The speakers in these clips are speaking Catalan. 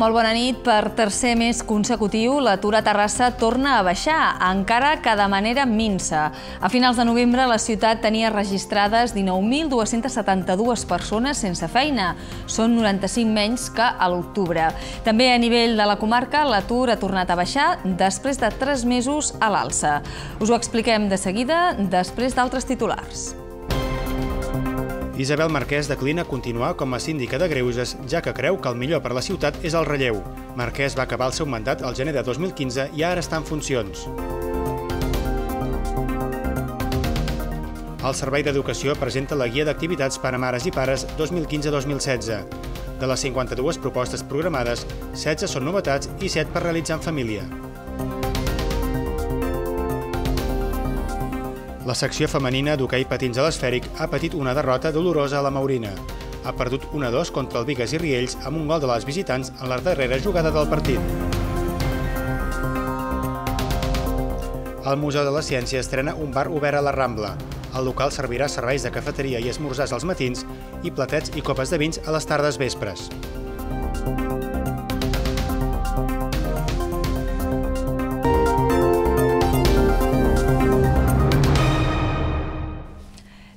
molt bona nit. Per tercer mes consecutiu, l'atur a Terrassa torna a baixar, encara que de manera minsa. A finals de novembre, la ciutat tenia registrades 19.272 persones sense feina. Són 95 menys que a l'octubre. També a nivell de la comarca, l'atur ha tornat a baixar després de 3 mesos a l'alça. Us ho expliquem de seguida, després d'altres titulars. Isabel Marquès declina continuar com a síndica de Greuges, ja que creu que el millor per la ciutat és el relleu. Marquès va acabar el seu mandat al gener de 2015 i ara està en funcions. El Servei d'Educació presenta la Guia d'Activitats per a Mares i Pares 2015-2016. De les 52 propostes programades, 16 són novetats i 7 per realitzar en família. La secció femenina d'hoquei patins a l'esfèric ha patit una derrota dolorosa a la Maurina. Ha perdut 1-2 contra el Vigues i Riells amb un gol de les visitants en la darrera jugada del partit. El Museu de la Ciència estrena un bar obert a la Rambla. El local servirà serveis de cafeteria i esmorzars als matins i platets i copes de vins a les tardes vespres. Música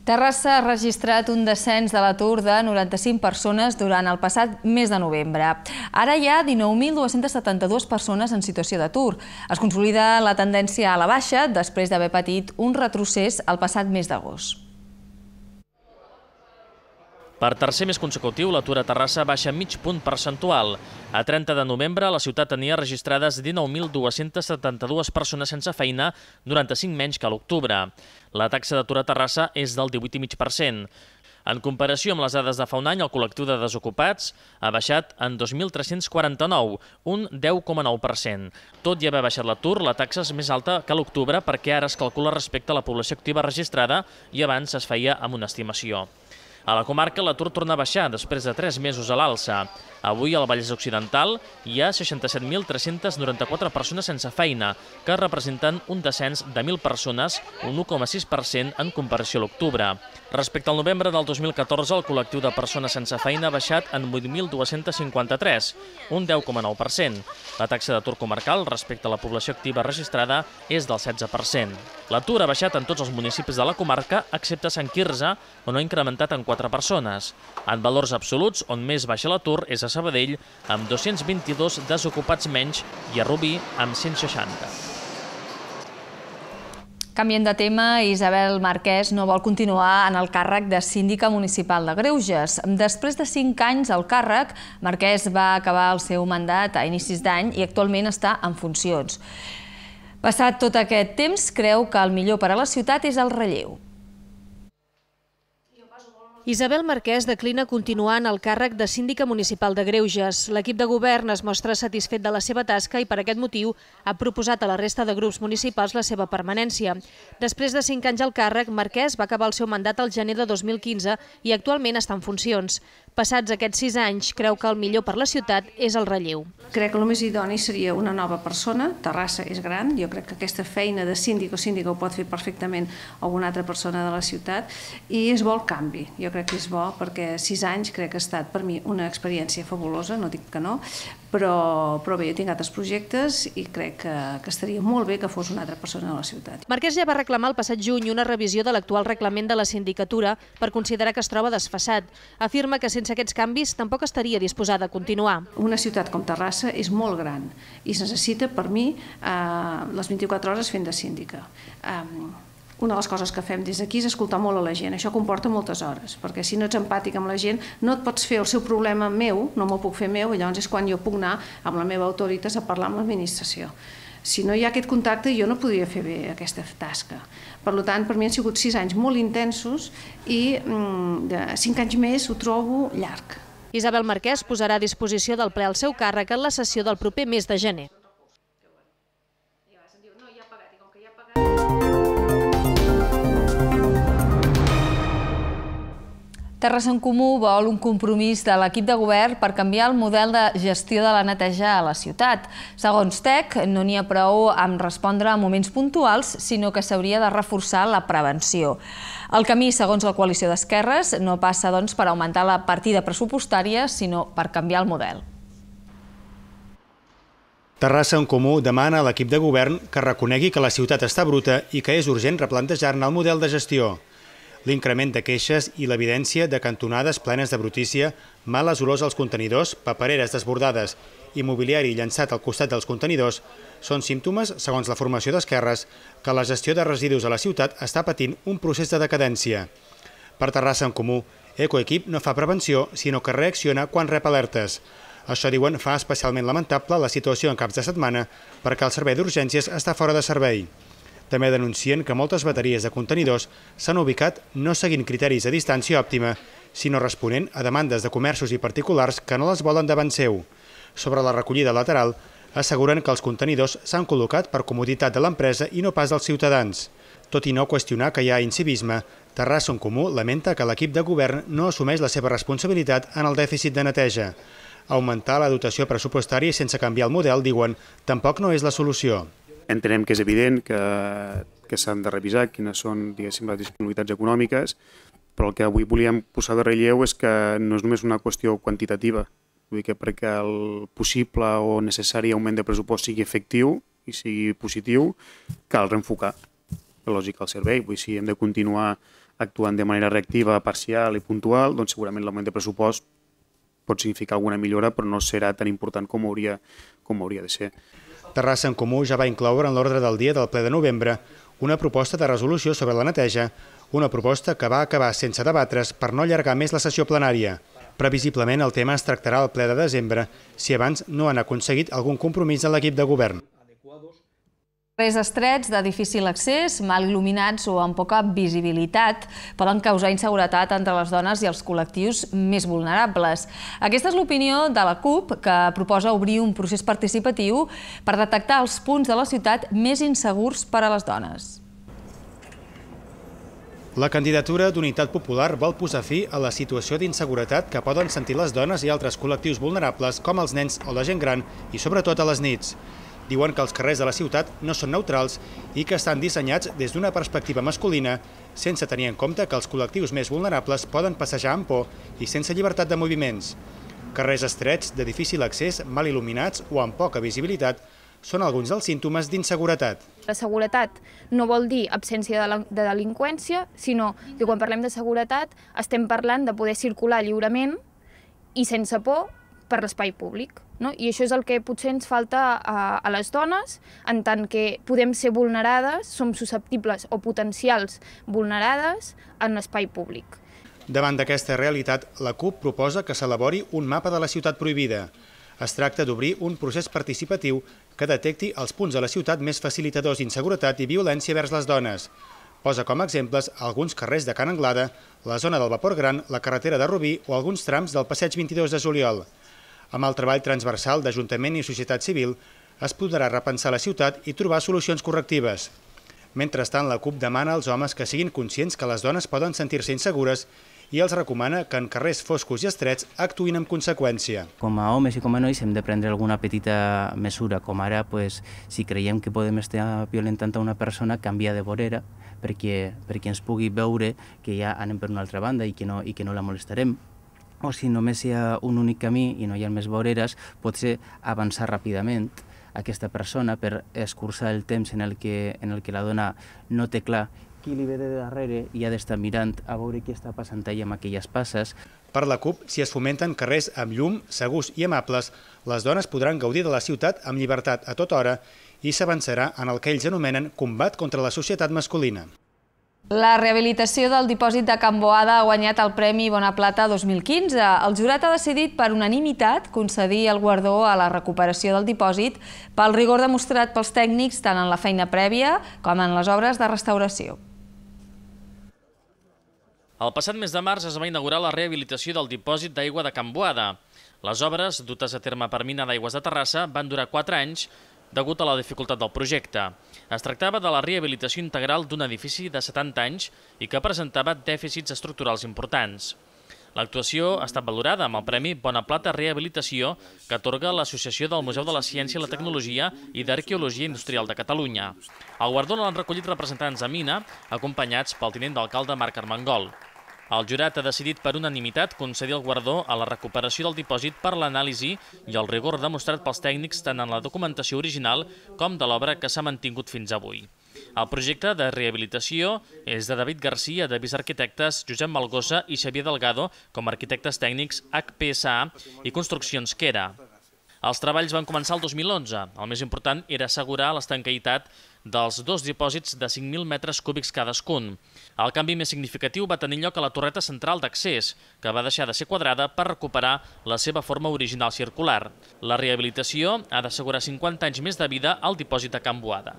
Terrassa ha registrat un descens de l'atur de 95 persones durant el passat mes de novembre. Ara hi ha 19.272 persones en situació d'atur. Es consolida la tendència a la baixa després d'haver patit un retrocés el passat mes d'agost. Per tercer mes consecutiu, l'atur a Terrassa baixa mig punt percentual. A 30 de novembre, la ciutat tenia registrades 19.272 persones sense feina, 95 menys que a l'octubre. La taxa d'atur a Terrassa és del 18,5%. En comparació amb les dades de fa un any, el col·lectiu de desocupats ha baixat en 2.349, un 10,9%. Tot i haver baixat l'atur, la taxa és més alta que l'octubre perquè ara es calcula respecte a la població activa registrada i abans es feia amb una estimació. A la comarca l'atur torna a baixar després de 3 mesos a l'alça. Avui al Vallès Occidental hi ha 67.394 persones sense feina, que representen un descens de 1.000 persones, un 1,6% en comparació a l'octubre. Respecte al novembre del 2014, el col·lectiu de persones sense feina ha baixat en 8.253, un 10,9%. La taxa d'atur comarcal respecte a la població activa registrada és del 16%. L'atur ha baixat en tots els municipis de la comarca, excepte Sant Quirze, on ha incrementat en 4 4 persones. En valors absoluts, on més baixa l'atur és a Sabadell, amb 222 desocupats menys, i a Rubí, amb 160. Canviant de tema, Isabel Marquès no vol continuar en el càrrec de síndica municipal de Greuges. Després de cinc anys al càrrec, Marquès va acabar el seu mandat a inicis d'any i actualment està en funcions. Passat tot aquest temps, creu que el millor per a la ciutat és el relleu. Isabel Marquès declina continuar en el càrrec de síndica municipal de Greuges. L'equip de govern es mostra satisfet de la seva tasca i per aquest motiu ha proposat a la resta de grups municipals la seva permanència. Després de cinc anys al càrrec, Marquès va acabar el seu mandat al gener de 2015 i actualment està en funcions. Passats aquests sis anys, creu que el millor per la ciutat és el relleu. Crec que el més idoni seria una nova persona, Terrassa és gran, jo crec que aquesta feina de síndic o síndica ho pot fer perfectament alguna altra persona de la ciutat, i és bo el canvi, jo crec que és bo perquè sis anys crec que ha estat per mi una experiència fabulosa, no dic que no, però, però bé, jo tinc altres projectes i crec que, que estaria molt bé que fos una altra persona a la ciutat. Marquès ja va reclamar el passat juny una revisió de l'actual reglament de la sindicatura per considerar que es troba desfassat. Afirma que sense aquests canvis tampoc estaria disposada a continuar. Una ciutat com Terrassa és molt gran i es necessita, per mi, eh, les 24 hores fent de síndica. Eh, una de les coses que fem des d'aquí és escoltar molt a la gent. Això comporta moltes hores, perquè si no ets empàtic amb la gent, no et pots fer el seu problema meu, no m'ho puc fer meu, i llavors és quan jo puc anar amb la meva autoritat a parlar amb l'administració. Si no hi ha aquest contacte, jo no podria fer bé aquesta tasca. Per tant, per mi han sigut sis anys molt intensos i mm, de cinc anys més ho trobo llarg. Isabel Marquès posarà a disposició del ple el seu càrrec en la sessió del proper mes de gener. Terres en Comú vol un compromís de l'equip de govern per canviar el model de gestió de la neteja a la ciutat. Segons TEC, no n'hi ha prou amb respondre a moments puntuals, sinó que s'hauria de reforçar la prevenció. El camí, segons la coalició d'esquerres, no passa doncs, per augmentar la partida pressupostària, sinó per canviar el model. Terrassa en Comú demana a l'equip de govern que reconegui que la ciutat està bruta i que és urgent replantejar-ne el model de gestió l'increment de queixes i l'evidència de cantonades plenes de brutícia, males olors als contenidors, papereres desbordades i mobiliari llançat al costat dels contenidors són símptomes, segons la formació d'Esquerres, que la gestió de residus a la ciutat està patint un procés de decadència. Per Terrassa en Comú, Ecoequip no fa prevenció, sinó que reacciona quan rep alertes. Això, diuen, fa especialment lamentable la situació en caps de setmana perquè el servei d'urgències està fora de servei. També denuncien que moltes bateries de contenidors s'han ubicat no seguint criteris de distància òptima, sinó responent a demandes de comerços i particulars que no les volen davant seu. Sobre la recollida lateral, asseguren que els contenidors s'han col·locat per comoditat de l'empresa i no pas dels ciutadans. Tot i no qüestionar que hi ha incivisme, Terrassa en Comú lamenta que l'equip de govern no assumeix la seva responsabilitat en el dèficit de neteja. Augmentar la dotació pressupostària sense canviar el model, diuen, tampoc no és la solució. Entenem que és evident que, que s'han de revisar quines són diguéssim, les disponibilitats econòmiques, però el que avui volíem posar de relleu és que no és només una qüestió quantitativa, vull dir que perquè el possible o necessari augment de pressupost sigui efectiu i sigui positiu, cal reenfocar la lògica al servei. Vull dir, si hem de continuar actuant de manera reactiva, parcial i puntual, doncs segurament l'augment de pressupost pot significar alguna millora, però no serà tan important com hauria, com hauria de ser. Terrassa en Comú ja va incloure en l'ordre del dia del ple de novembre una proposta de resolució sobre la neteja, una proposta que va acabar sense debatre's per no allargar més la sessió plenària. Previsiblement el tema es tractarà al ple de desembre si abans no han aconseguit algun compromís de l'equip de govern. Carrers estrets, de difícil accés, mal il·luminats o amb poca visibilitat poden causar inseguretat entre les dones i els col·lectius més vulnerables. Aquesta és l'opinió de la CUP, que proposa obrir un procés participatiu per detectar els punts de la ciutat més insegurs per a les dones. La candidatura d'Unitat Popular vol posar fi a la situació d'inseguretat que poden sentir les dones i altres col·lectius vulnerables com els nens o la gent gran i sobretot a les nits. Diuen que els carrers de la ciutat no són neutrals i que estan dissenyats des d'una perspectiva masculina, sense tenir en compte que els col·lectius més vulnerables poden passejar amb por i sense llibertat de moviments. Carrers estrets, de difícil accés, mal il·luminats o amb poca visibilitat, són alguns dels símptomes d'inseguretat. La seguretat no vol dir absència de delinqüència, sinó que quan parlem de seguretat estem parlant de poder circular lliurement i sense por per l'espai públic. No? I això és el que potser ens falta a, a les dones, en tant que podem ser vulnerades, som susceptibles o potencials vulnerades en l'espai públic. Davant d'aquesta realitat, la CUP proposa que s'elabori un mapa de la ciutat prohibida. Es tracta d'obrir un procés participatiu que detecti els punts de la ciutat més facilitadors d'inseguretat i violència vers les dones. Posa com a exemples alguns carrers de Can Anglada, la zona del Vapor Gran, la carretera de Rubí o alguns trams del passeig 22 de juliol. Amb el treball transversal d'Ajuntament i societat civil es podrà repensar la ciutat i trobar solucions correctives. Mentrestant, la CUP demana als homes que siguin conscients que les dones poden sentir-se insegures i els recomana que en carrers foscos i estrets actuïn amb conseqüència. Com a homes i com a nois hem de prendre alguna petita mesura, com ara pues, si creiem que podem estar violentant a una persona, canvia de vorera perquè, perquè ens pugui veure que ja anem per una altra banda i que no, i que no la molestarem o si només hi ha un únic camí i no hi ha més voreres, pot ser avançar ràpidament aquesta persona per escurçar el temps en el que, en el que la dona no té clar qui li ve de darrere i ha d'estar mirant a veure què està passant allà amb aquelles passes. Per la CUP, si es fomenten carrers amb llum, segurs i amables, les dones podran gaudir de la ciutat amb llibertat a tota hora i s'avançarà en el que ells anomenen combat contra la societat masculina. La rehabilitació del dipòsit de Can Boada ha guanyat el Premi Bona Plata 2015. El jurat ha decidit per unanimitat concedir el guardó a la recuperació del dipòsit pel rigor demostrat pels tècnics tant en la feina prèvia com en les obres de restauració. El passat mes de març es va inaugurar la rehabilitació del dipòsit d'aigua de Can Boada. Les obres, dutes a terme per Mina d'Aigües de Terrassa, van durar 4 anys, degut a la dificultat del projecte. Es tractava de la rehabilitació integral d'un edifici de 70 anys i que presentava dèficits estructurals importants. L'actuació ha estat valorada amb el Premi Bona Plata Rehabilitació que atorga l'Associació del Museu de la Ciència, la Tecnologia i d'Arqueologia Industrial de Catalunya. El guardó l'han recollit representants de Mina, acompanyats pel tinent d'alcalde Marc Armengol. El jurat ha decidit per unanimitat concedir el guardó a la recuperació del dipòsit per l'anàlisi i el rigor demostrat pels tècnics tant en la documentació original com de l'obra que s'ha mantingut fins avui. El projecte de rehabilitació és de David Garcia, de Arquitectes, Josep Malgosa i Xavier Delgado com a arquitectes tècnics HPSA i Construccions Quera. Els treballs van començar el 2011. El més important era assegurar l'estanqueïtat dels dos dipòsits de 5.000 metres cúbics cadascun. El canvi més significatiu va tenir lloc a la torreta central d'accés, que va deixar de ser quadrada per recuperar la seva forma original circular. La rehabilitació ha d'assegurar 50 anys més de vida al dipòsit de Can Boada.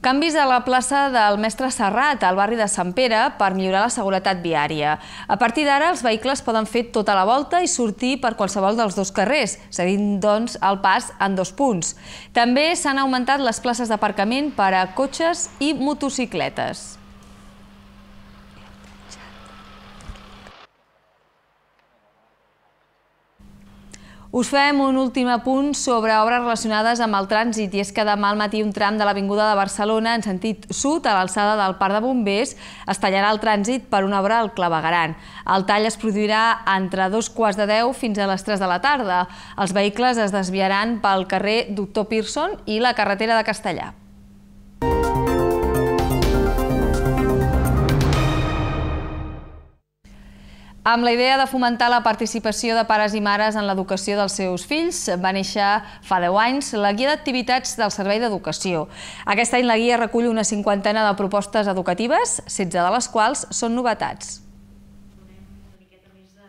Canvis a la plaça del Mestre Serrat, al barri de Sant Pere, per millorar la seguretat viària. A partir d'ara, els vehicles poden fer tota la volta i sortir per qualsevol dels dos carrers, cedint, doncs, el pas en dos punts. També s'han augmentat les places d'aparcament per a cotxes i motocicletes. Us fem un últim apunt sobre obres relacionades amb el trànsit i és que demà al matí un tram de l'Avinguda de Barcelona en sentit sud a l'alçada del Parc de Bombers es tallarà el trànsit per una obra al Clavegaran. El tall es produirà entre dos quarts de deu fins a les tres de la tarda. Els vehicles es desviaran pel carrer Doctor Pearson i la carretera de Castellà. Amb la idea de fomentar la participació de pares i mares en l'educació dels seus fills, va néixer fa 10 anys la Guia d'Activitats del Servei d'Educació. Aquest any la guia recull una cinquantena de propostes educatives, 16 de les quals són novetats.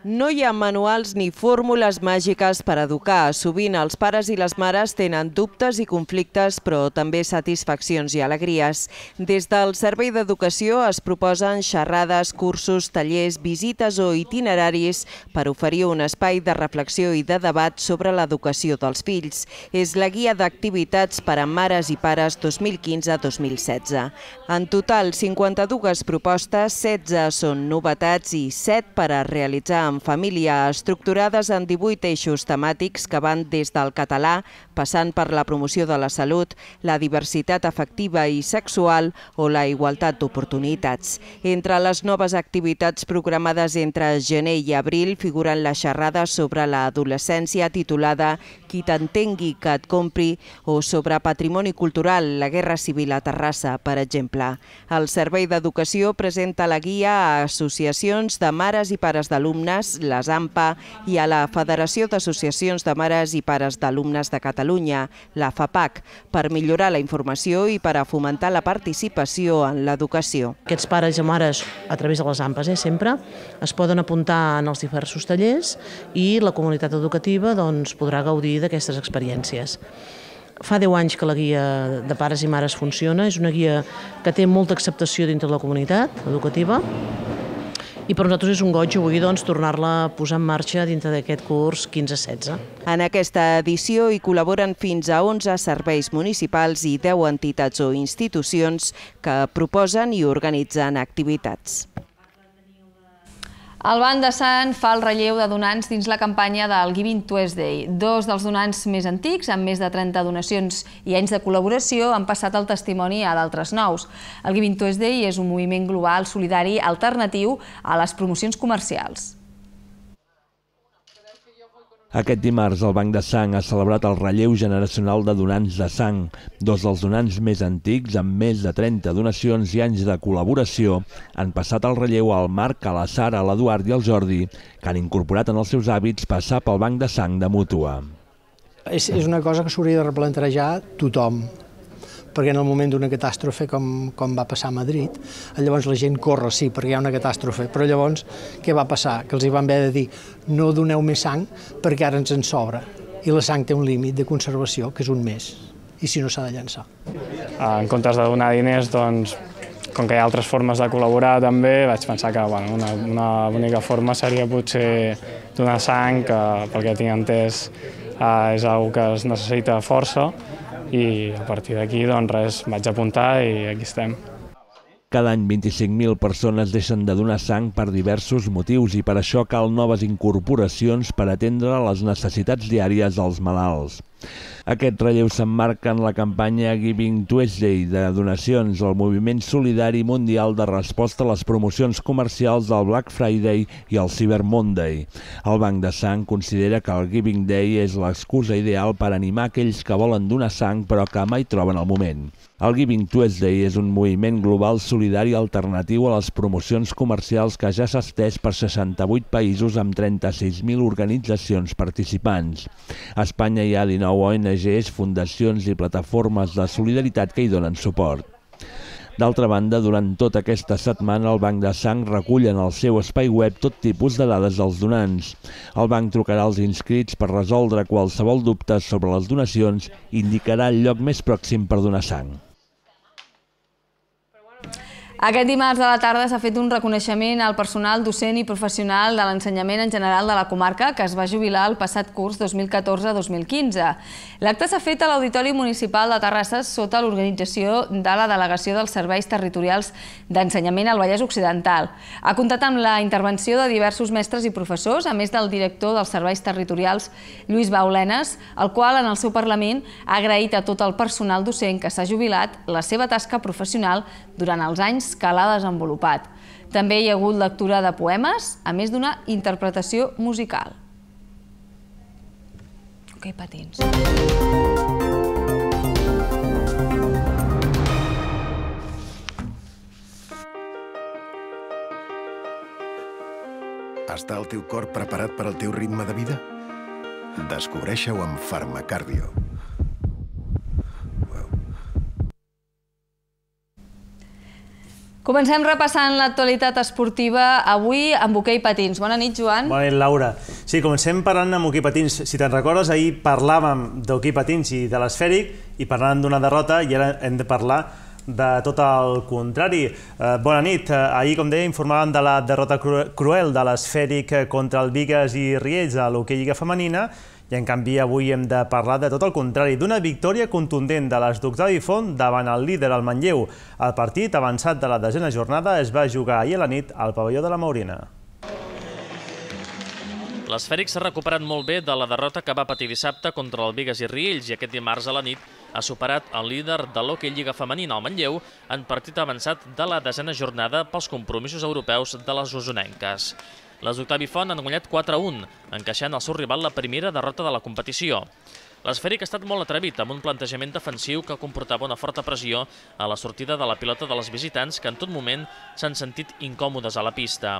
No hi ha manuals ni fórmules màgiques per educar. Sovint els pares i les mares tenen dubtes i conflictes, però també satisfaccions i alegries. Des del Servei d'Educació es proposen xerrades, cursos, tallers, visites o itineraris per oferir un espai de reflexió i de debat sobre l'educació dels fills. És la guia d'activitats per a mares i pares 2015-2016. En total, 52 propostes, 16 són novetats i 7 per a realitzar en família, estructurades en 18 eixos temàtics que van des del català, passant per la promoció de la salut, la diversitat afectiva i sexual o la igualtat d'oportunitats. Entre les noves activitats programades entre gener i abril figuren la xerrada sobre l'adolescència titulada Qui t'entengui que et compri o sobre patrimoni cultural, la guerra civil a Terrassa, per exemple. El Servei d'Educació presenta la guia a associacions de mares i pares d'alumnes Mares, les AMPA, i a la Federació d'Associacions de Mares i Pares d'Alumnes de Catalunya, la FAPAC, per millorar la informació i per a fomentar la participació en l'educació. Aquests pares i mares, a través de les AMPAs, eh, sempre, es poden apuntar en els diversos tallers i la comunitat educativa doncs, podrà gaudir d'aquestes experiències. Fa 10 anys que la guia de pares i mares funciona, és una guia que té molta acceptació dintre de la comunitat educativa i per nosaltres és un goig avui doncs, tornar-la a posar en marxa dintre d'aquest curs 15-16. En aquesta edició hi col·laboren fins a 11 serveis municipals i 10 entitats o institucions que proposen i organitzen activitats. El Banc de Sant fa el relleu de donants dins la campanya del Giving Tuesday. Dos dels donants més antics, amb més de 30 donacions i anys de col·laboració, han passat el testimoni a d'altres nous. El Giving Tuesday és un moviment global solidari alternatiu a les promocions comercials. Aquest dimarts el Banc de Sang ha celebrat el relleu generacional de donants de sang, dos dels donants més antics amb més de 30 donacions i anys de col·laboració han passat el relleu al Marc, a la Sara, a l'Eduard i al Jordi, que han incorporat en els seus hàbits passar pel Banc de Sang de Mútua. És, és una cosa que s'hauria de replantejar tothom, perquè en el moment d'una catàstrofe, com, com va passar a Madrid, llavors la gent corre, sí, perquè hi ha una catàstrofe, però llavors què va passar? Que els hi van haver de dir no doneu més sang perquè ara ens en sobra, i la sang té un límit de conservació, que és un mes, i si no s'ha de llançar. Ah, en comptes de donar diners, doncs, com que hi ha altres formes de col·laborar també, vaig pensar que bueno, una, una bonica forma seria potser donar sang, que pel que tinc entès eh, és una que es necessita força, i a partir d'aquí doncs res, vaig apuntar i aquí estem. Cada any 25.000 persones deixen de donar sang per diversos motius i per això cal noves incorporacions per atendre les necessitats diàries dels malalts. Aquest relleu s'emmarca en la campanya Giving Tuesday de donacions al moviment solidari mundial de resposta a les promocions comercials del Black Friday i el Cyber Monday. El Banc de Sang considera que el Giving Day és l'excusa ideal per animar aquells que volen donar sang però que mai troben el moment. El Giving Tuesday és un moviment global solidari alternatiu a les promocions comercials que ja s'ha estès per 68 països amb 36.000 organitzacions participants. A Espanya hi ha 19 19 ONGs, fundacions i plataformes de solidaritat que hi donen suport. D'altra banda, durant tota aquesta setmana el Banc de Sang recull en el seu espai web tot tipus de dades dels donants. El banc trucarà als inscrits per resoldre qualsevol dubte sobre les donacions i indicarà el lloc més pròxim per donar sang. Aquest dimarts a la tarda s'ha fet un reconeixement al personal docent i professional de l'ensenyament en general de la comarca que es va jubilar el passat curs 2014-2015. L'acte s'ha fet a l'Auditori Municipal de Terrassa sota l'organització de la Delegació dels Serveis Territorials d'Ensenyament al Vallès Occidental. Ha comptat amb la intervenció de diversos mestres i professors, a més del director dels Serveis Territorials, Lluís Baulenes, el qual en el seu Parlament ha agraït a tot el personal docent que s'ha jubilat la seva tasca professional durant els anys que l'ha desenvolupat. També hi ha hagut lectura de poemes, a més d'una interpretació musical. Ok, patins. Està el teu cor preparat per al teu ritme de vida? Descobreixeu en Farmacardio. Comencem repassant l'actualitat esportiva avui amb hoquei patins. Bona nit, Joan. Bona nit, Laura. Sí, comencem parlant amb hoquei patins. Si te'n recordes, ahir parlàvem d'hoquei patins i de l'esfèric i parlàvem d'una derrota i ara hem de parlar de tot el contrari. Eh, bona nit. Eh, ahir, com deia, informàvem de la derrota cruel de l'esfèric contra el Vigues i Riells a l'hoquei Lliga Femenina i en canvi avui hem de parlar de tot el contrari, d'una victòria contundent de les Ducs de Font davant el líder, el Manlleu. El partit avançat de la desena jornada es va jugar ahir a la nit al pavelló de la Maurina. L'esfèric s'ha recuperat molt bé de la derrota que va patir dissabte contra el Vigues i Riells i aquest dimarts a la nit ha superat el líder de l'Hockey Lliga Femenina, el Manlleu, en partit avançat de la desena jornada pels compromisos europeus de les usonenques. Les Octavi Font han guanyat 4-1, encaixant al seu rival la primera derrota de la competició. L'esfèric ha estat molt atrevit, amb un plantejament defensiu que comportava una forta pressió a la sortida de la pilota de les visitants, que en tot moment s'han sentit incòmodes a la pista.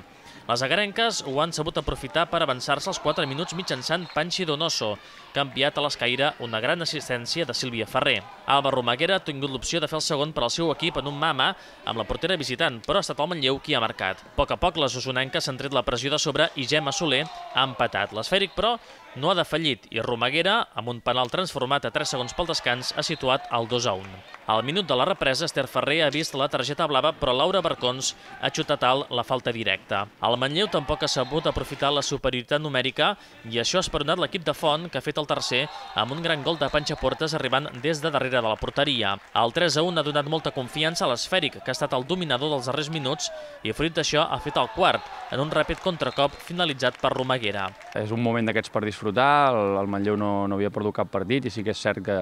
Les agarenques ho han sabut aprofitar per avançar-se els 4 minuts mitjançant Panxi Donoso, que ha enviat a l'escaire una gran assistència de Sílvia Ferrer. Alba Romaguera ha tingut l'opció de fer el segon per al seu equip en un mama amb la portera visitant, però ha estat el Manlleu qui ha marcat. A poc a poc les osonenques s'han tret la pressió de sobre i Gemma Soler ha empatat. L'esfèric, però, no ha defallit i Romaguera, amb un penal transformat a 3 segons pel descans, ha situat el 2 a 1. Al minut de la represa, Esther Ferrer ha vist la targeta blava, però Laura Barcons ha xutat alt la falta directa. El Manlleu tampoc ha sabut aprofitar la superioritat numèrica i això ha esperonat l'equip de Font, que ha fet el tercer amb un gran gol de panxa portes arribant des de darrere de la porteria. El 3 a 1 ha donat molta confiança a l'esfèric, que ha estat el dominador dels darrers minuts i fruit d'això ha fet el quart, en un ràpid contracop finalitzat per Romaguera. És un moment d'aquests partits disfrutar, el, el Manlleu no, no havia perdut cap partit i sí que és cert que,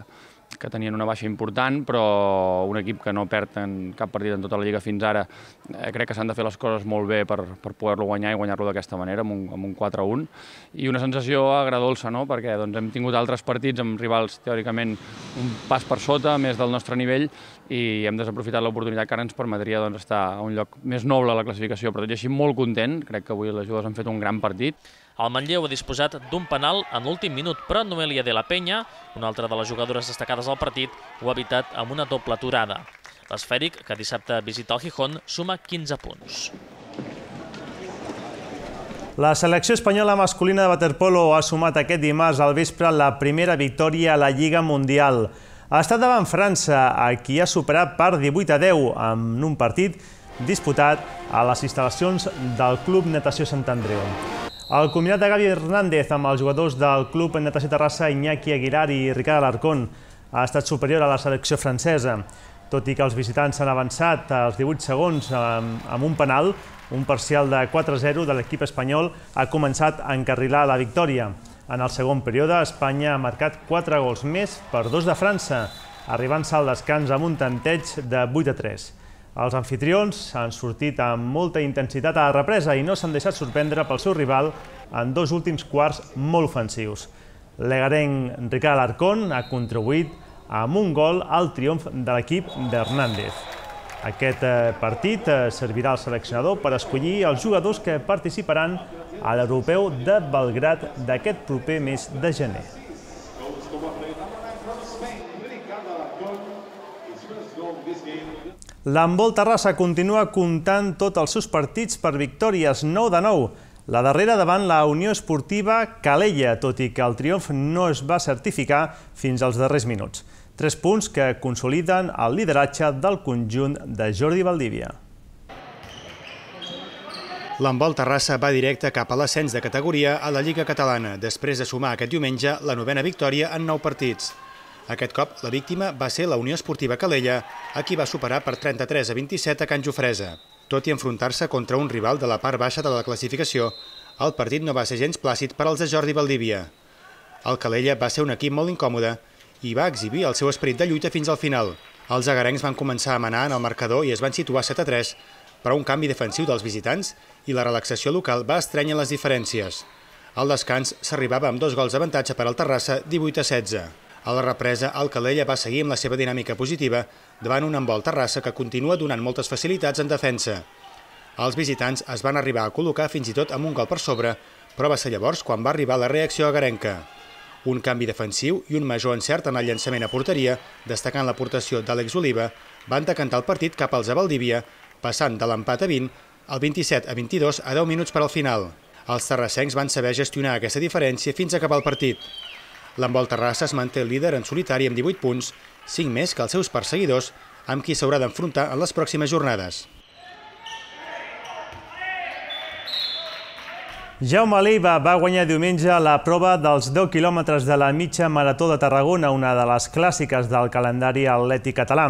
que tenien una baixa important, però un equip que no perd en cap partit en tota la Lliga fins ara, eh, crec que s'han de fer les coses molt bé per, per poder-lo guanyar i guanyar-lo d'aquesta manera, amb un, amb un 4-1, i una sensació agradolça, no? perquè doncs, hem tingut altres partits amb rivals teòricament un pas per sota, més del nostre nivell, i hem desaprofitat l'oportunitat que ara ens permetria doncs, estar a un lloc més noble a la classificació, però tot i així molt content, crec que avui les jugadors han fet un gran partit. El Manlleu ha disposat d'un penal en l'últim minut, però Noelia de la Penya, una altra de les jugadores destacades al partit, ho ha evitat amb una doble aturada. L'esfèric, que dissabte visita el Gijón, suma 15 punts. La selecció espanyola masculina de waterpolo ha sumat aquest dimarts al vespre la primera victòria a la Lliga Mundial. Ha estat davant França, a qui ha superat per 18 a 10 en un partit disputat a les instal·lacions del Club Natació Sant Andreu. El combinat de Gavi Hernández amb els jugadors del club en Natació Terrassa, Iñaki Aguilar i Ricard Alarcón ha estat superior a la selecció francesa. Tot i que els visitants s'han avançat als 18 segons amb un penal, un parcial de 4-0 de l'equip espanyol ha començat a encarrilar la victòria. En el segon període, Espanya ha marcat 4 gols més per 2 de França, arribant-se al descans amb un tanteig de 8 a 3. Els anfitrions han sortit amb molta intensitat a la represa i no s'han deixat sorprendre pel seu rival en dos últims quarts molt ofensius. L'egarenc Ricard Alarcón ha contribuït amb un gol al triomf de l'equip d'Hernández. Aquest eh, partit eh, servirà al seleccionador per escollir els jugadors que participaran a l'Europeu de Belgrat d'aquest proper mes de gener. L'Embol Terrassa continua comptant tots els seus partits per victòries 9 de 9, la darrera davant la Unió Esportiva Calella, tot i que el triomf no es va certificar fins als darrers minuts. Tres punts que consoliden el lideratge del conjunt de Jordi Valdívia. L'embol Terrassa va directe cap a l'ascens de categoria a la Lliga Catalana, després de sumar aquest diumenge la novena victòria en nou partits. Aquest cop la víctima va ser la Unió Esportiva Calella, a qui va superar per 33 a 27 a Can Jofresa. Tot i enfrontar-se contra un rival de la part baixa de la classificació, el partit no va ser gens plàcid per als de Jordi Valdívia. El Calella va ser un equip molt incòmode i va exhibir el seu esperit de lluita fins al final. Els agarencs van començar a manar en el marcador i es van situar 7 a 3, però un canvi defensiu dels visitants i la relaxació local va estrenyar les diferències. Al descans s'arribava amb dos gols d'avantatge per al Terrassa, 18 a 16. A la represa, el Calella va seguir amb la seva dinàmica positiva davant un envol Terrassa que continua donant moltes facilitats en defensa. Els visitants es van arribar a col·locar fins i tot amb un gol per sobre, però va ser llavors quan va arribar la reacció a Garenca. Un canvi defensiu i un major encert en el llançament a porteria, destacant l'aportació d'Àlex Oliva, van decantar el partit cap als a Valdívia, passant de l'empat a 20 al 27 a 22 a 10 minuts per al final. Els terrassencs van saber gestionar aquesta diferència fins a acabar el partit. L'embol Terrassa es manté líder en solitari amb 18 punts, 5 més que els seus perseguidors, amb qui s'haurà d'enfrontar en les pròximes jornades. Jaume Leiva va guanyar diumenge la prova dels 10 quilòmetres de la mitja marató de Tarragona, una de les clàssiques del calendari atlètic català.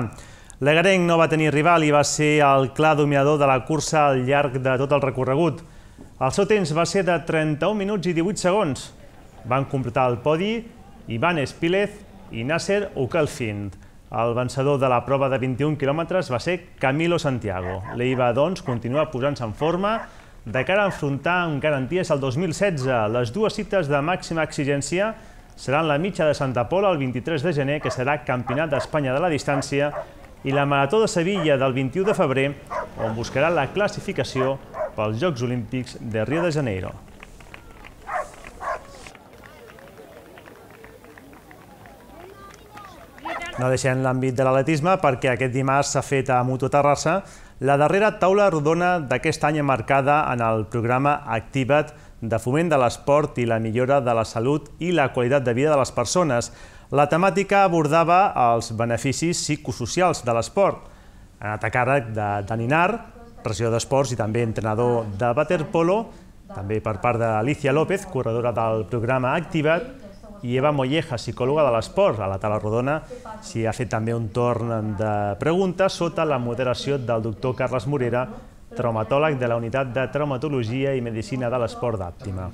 L'Egarenc no va tenir rival i va ser el clar dominador de la cursa al llarg de tot el recorregut. El seu temps va ser de 31 minuts i 18 segons. Van completar el podi Ivan Espílez i Nasser Ukelfind. El vencedor de la prova de 21 quilòmetres va ser Camilo Santiago. L'Iva, doncs, continua posant-se en forma de cara a enfrontar amb garanties el 2016. Les dues cites de màxima exigència seran la mitja de Santa Pola el 23 de gener, que serà Campionat d'Espanya de la distància, i la Marató de Sevilla del 21 de febrer, on buscarà la classificació pels Jocs Olímpics de Rio de Janeiro. No deixem l'àmbit de l'atletisme perquè aquest dimarts s'ha fet a Mutu Terrassa la darrera taula rodona d'aquest any marcada en el programa Activa't de foment de l'esport i la millora de la salut i la qualitat de vida de les persones. La temàtica abordava els beneficis psicosocials de l'esport. Ha anat a càrrec de Dani Nart, regidor d'esports i també entrenador de waterpolo, també per part d'Alicia López, corredora del programa Activa't, i Eva Molleja, psicòloga de l'esport, a la tala rodona, s'hi ha fet també un torn de preguntes sota la moderació del doctor Carles Morera, traumatòleg de la Unitat de Traumatologia i Medicina de l'Esport d'Àptima.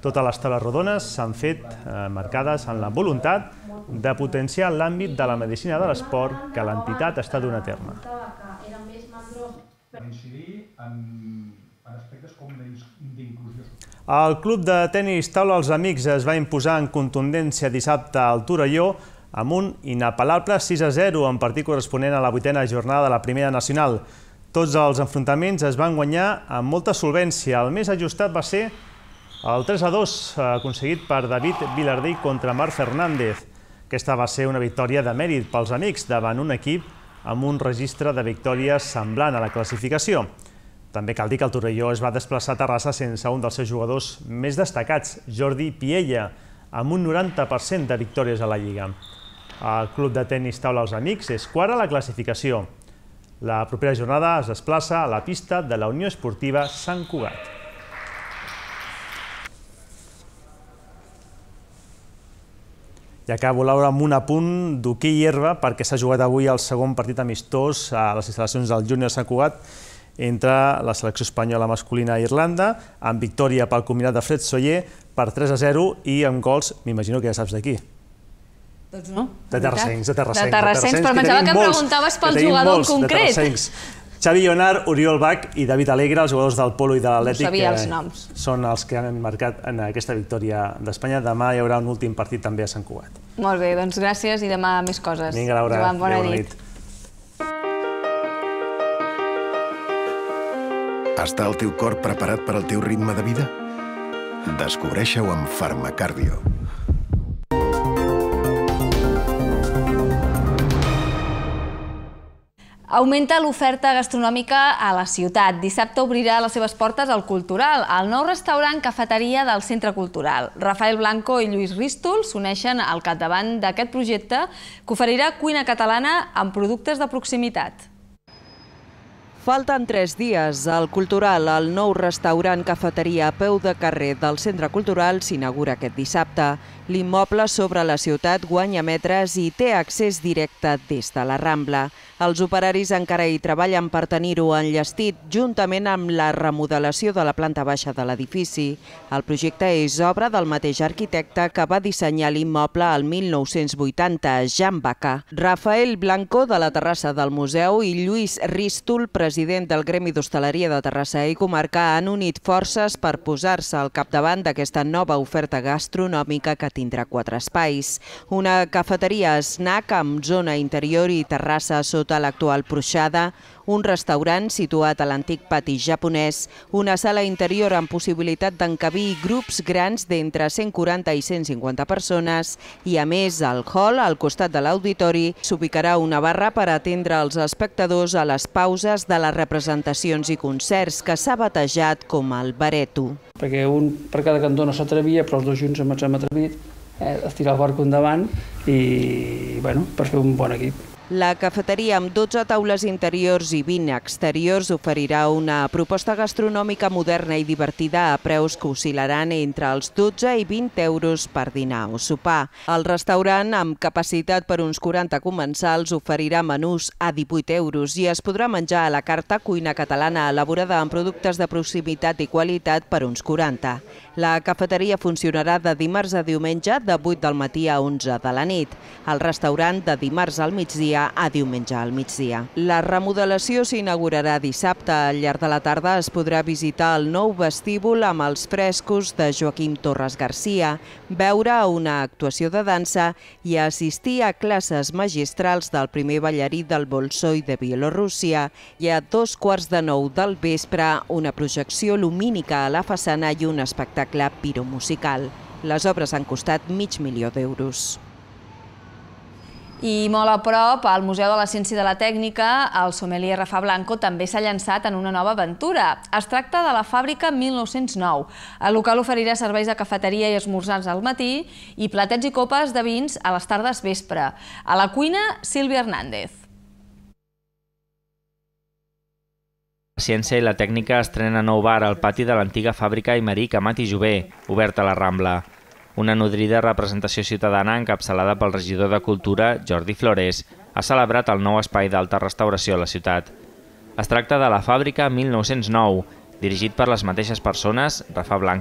Totes les tales rodones s'han fet eh, marcades en la voluntat de potenciar l'àmbit de la medicina de l'esport que l'entitat està d'una terme. Incidir en el club de tennis Taula als Amics es va imposar en contundència dissabte al Torelló amb un inapel·lable 6 a 0 en partit corresponent a la vuitena jornada de la Primera Nacional. Tots els enfrontaments es van guanyar amb molta solvència. El més ajustat va ser el 3 a 2 eh, aconseguit per David Vilardí contra Marc Fernández. Aquesta va ser una victòria de mèrit pels amics davant un equip amb un registre de victòries semblant a la classificació. També cal dir que el Torelló es va desplaçar a Terrassa sense un dels seus jugadors més destacats, Jordi Piella, amb un 90% de victòries a la Lliga. El club de tennis taula als amics és quart a la classificació. La propera jornada es desplaça a la pista de la Unió Esportiva Sant Cugat. I acabo, l'hora amb un apunt d'hoquei herba perquè s'ha jugat avui el segon partit amistós a les instal·lacions del Júnior Sant Cugat entre la selecció espanyola masculina i Irlanda, amb victòria pel combinat de Fred Soller per 3 a 0 i amb gols, m'imagino que ja saps d'aquí. Doncs no. De Terrasencs, de Terrasencs. De Terrasencs, però pensava que, que molts, preguntaves pel que jugador en concret. Xavi Ionar, Oriol Bach i David Alegre, els jugadors del Polo i de l'Atlètic, no els noms. són els que han marcat en aquesta victòria d'Espanya. Demà hi haurà un últim partit també a Sant Cugat. Molt bé, doncs gràcies i demà més coses. Vinga, Laura, Joan, bona, bona nit. nit. Està el teu cor preparat per al teu ritme de vida? descobreix ho amb Farmacardio. Augmenta l'oferta gastronòmica a la ciutat. Dissabte obrirà les seves portes al Cultural, al nou restaurant cafeteria del Centre Cultural. Rafael Blanco i Lluís Rístol s'uneixen al capdavant d'aquest projecte que oferirà cuina catalana amb productes de proximitat. Falten tres dies. Al Cultural, el nou restaurant cafeteria a peu de carrer del Centre Cultural s'inaugura aquest dissabte L'immoble sobre la ciutat guanya metres i té accés directe des de la Rambla. Els operaris encara hi treballen per tenir-ho enllestit, juntament amb la remodelació de la planta baixa de l'edifici. El projecte és obra del mateix arquitecte que va dissenyar l'immoble al 1980, Jan Baca. Rafael Blanco, de la terrassa del museu, i Lluís Rístol, president del Gremi d'Hostaleria de Terrassa i Comarca, han unit forces per posar-se al capdavant d'aquesta nova oferta gastronòmica que té tindrà quatre espais. Una cafeteria snack amb zona interior i terrassa sota l'actual Proixada, un restaurant situat a l'antic pati japonès, una sala interior amb possibilitat d'encabir grups grans d'entre 140 i 150 persones i, a més, al hall, al costat de l'auditori, s'ubicarà una barra per atendre els espectadors a les pauses de les representacions i concerts que s'ha batejat com el Bareto. Perquè un per cada cantó no s'atrevia, però els dos junts ens hem atrevit eh, a tirar el barco endavant i bueno, per fer un bon equip. La cafeteria amb 12 taules interiors i 20 exteriors oferirà una proposta gastronòmica moderna i divertida a preus que oscilaran entre els 12 i 20 euros per dinar o sopar. El restaurant, amb capacitat per uns 40 comensals, oferirà menús a 18 euros i es podrà menjar a la carta cuina catalana elaborada amb productes de proximitat i qualitat per uns 40. La cafeteria funcionarà de dimarts a diumenge de 8 del matí a 11 de la nit. El restaurant de dimarts al migdia ja a diumenge al migdia. La remodelació s'inaugurarà dissabte. Al llarg de la tarda es podrà visitar el nou vestíbul amb els frescos de Joaquim Torres Garcia, veure una actuació de dansa i assistir a classes magistrals del primer ballarí del Bolsoi de Bielorússia i a dos quarts de nou del vespre una projecció lumínica a la façana i un espectacle piromusical. Les obres han costat mig milió d'euros. I molt a prop, al Museu de la Ciència i de la Tècnica, el sommelier Rafa Blanco també s'ha llançat en una nova aventura. Es tracta de la fàbrica 1909. El local oferirà serveis de cafeteria i esmorzars al matí i platets i copes de vins a les tardes vespre. A la cuina, Sílvia Hernández. La ciència i la tècnica estrenen nou bar al pati de l'antiga fàbrica Imerí, Camat i Jové, obert a la Rambla. Una nodrida representació ciutadana encapçalada pel regidor de Cultura, Jordi Flores, ha celebrat el nou espai d'alta restauració a la ciutat. Es tracta de la Fàbrica 1909, dirigit per les mateixes persones, Rafa Blanc